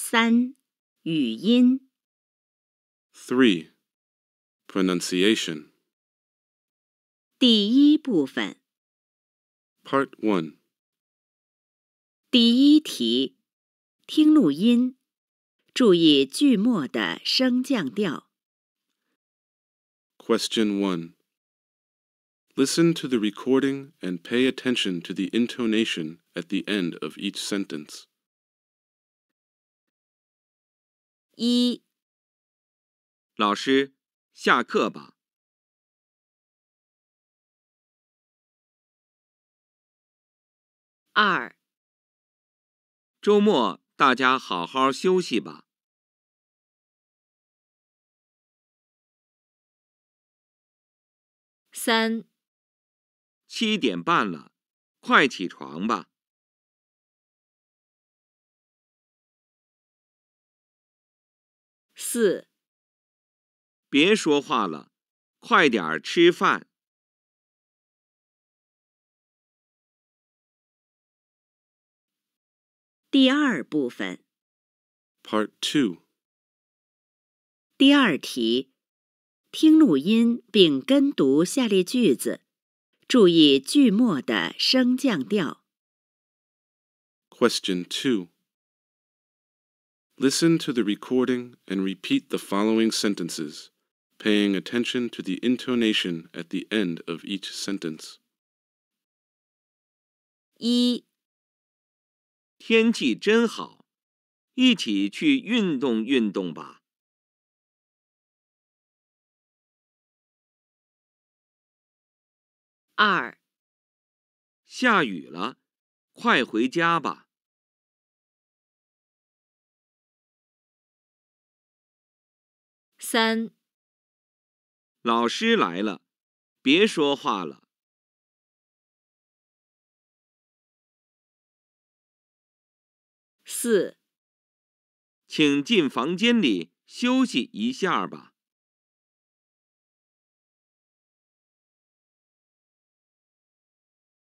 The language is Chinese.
三、语音。Three, pronunciation. 第一部分，Part one. 第一题，听录音，注意句末的升降调。Question one. Listen to the recording and pay attention to the intonation at the end of each sentence. 一，老师，下课吧。二，周末大家好好休息吧。三，七点半了，快起床吧。四，别说话了，快点吃饭。第二部分，Part Two。第二题，听录音并跟读下列句子，注意句末的升降调。Question Two。Listen to the recording and repeat the following sentences, paying attention to the intonation at the end of each sentence. 一，天气真好，一起去运动运动吧。二，下雨了，快回家吧。三，老师来了，别说话了。四，请进房间里休息一下吧。